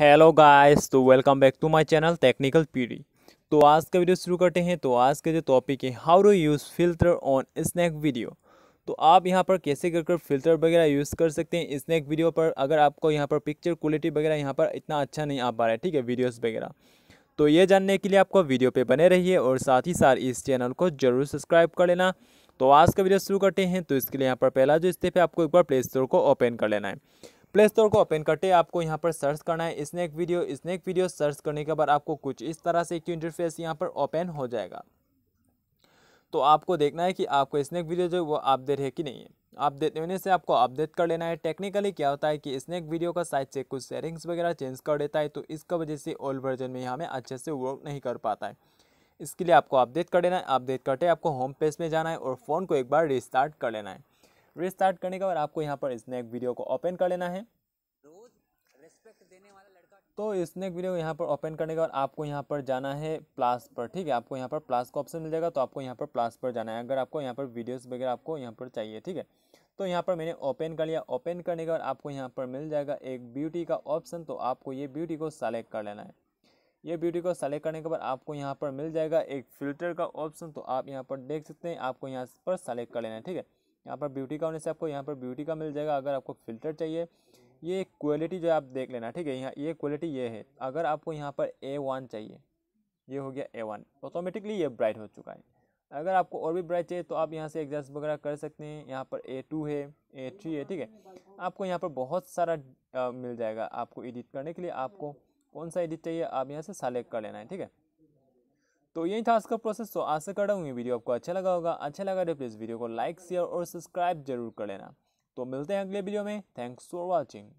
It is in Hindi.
हेलो गाइस तो welcome back to my channel technical PD तो आज का वीडियो शुरू करते हैं तो आज के जो टॉपिक है how to use filter on Snack video तो आप यहाँ पर कैसे कर कर फिल्टर वगैरह यूज़ कर सकते हैं स्नैक वीडियो पर अगर आपको यहाँ पर पिक्चर क्वालिटी वगैरह यहाँ पर इतना अच्छा नहीं आ पा रहा है ठीक है वीडियोज़ वगैरह तो ये जानने के लिए आपको वीडियो पर बने रहिए और साथ ही साथ इस चैनल को जरूर सब्सक्राइब कर लेना तो आज का वीडियो शुरू करते हैं तो इसके लिए यहाँ पर पहला जो स्टेप है आपको एक बार प्ले स्टोर को ओपन कर लेना है प्ले स्टोर को ओपन करते हैं आपको यहाँ पर सर्च करना है Snack video Snack video search करने के बाद आपको कुछ इस तरह से एक इंटरफेस यहाँ पर ओपन हो जाएगा तो आपको देखना है कि आपको स्नैक वीडियो जो वो अपडेट है कि नहीं है अपडेट होने से आपको अपडेट कर लेना है टेक्निकली क्या होता है कि स्नैक वीडियो का साइज से कुछ सेटिंग्स वगैरह चेंज कर देता है तो इसका वजह से ओल्ड वर्जन में यहाँ अच्छे से वर्क नहीं कर पाता है इसके लिए आपको अपडेट कर लेना है अपडेट करते आपको होम पेज में जाना है और फ़ोन को एक बार रिस्टार्ट कर लेना है रिस्टार्ट करने के बाद आपको यहाँ पर स्नैक वीडियो को ओपन कर लेना है तो स्नैक वीडियो यहाँ पर ओपन करने के बाद आपको यहाँ पर जाना है प्लास पर ठीक है आपको यहाँ पर प्लास का ऑप्शन मिल जाएगा तो आपको यहाँ पर प्लास पर जाना है अगर आपको यहाँ पर वीडियोस वगैरह आपको यहाँ पर चाहिए ठीक है तो यहाँ पर मैंने ओपन कर लिया ओपन करने के बाद आपको यहाँ पर मिल जाएगा एक ब्यूटी का ऑप्शन तो आपको ये ब्यूटी को सेलेक्ट कर लेना है ये ब्यूटी को सेलेक्ट करने के बाद आपको यहाँ पर मिल जाएगा एक फ़िल्टर का ऑप्शन तो आप यहाँ पर देख सकते हैं आपको यहाँ पर सेलेक्ट कर लेना है ठीक है यहाँ पर ब्यूटी का होने से आपको यहाँ पर ब्यूटी का मिल जाएगा अगर आपको फ़िल्टर चाहिए ये क्वालिटी जो है आप देख लेना ठीक है यहाँ ये क्वालिटी ये है अगर आपको यहाँ पर ए वन चाहिए ये हो गया ए वन ऑटोमेटिकली ये ब्राइट हो चुका है अगर आपको और भी ब्राइट चाहिए तो आप यहाँ से एडजस्ट वगैरह कर सकते हैं यहाँ पर ए टू है ए थ्री है ठीक है आपको यहाँ पर बहुत सारा मिल जाएगा आपको एडिट करने के लिए आपको कौन सा एडिट चाहिए आप यहाँ से सेलेक्ट कर लेना है ठीक है तो यही था आज का प्रोसेस तो आशा कर रहा हूँ ये वीडियो आपको अच्छा लगा होगा अच्छा लगा तो प्लीज़ वीडियो को लाइक शेयर और सब्सक्राइब जरूर कर लेना तो मिलते हैं अगले वीडियो में थैंक्स फॉर वॉचिंग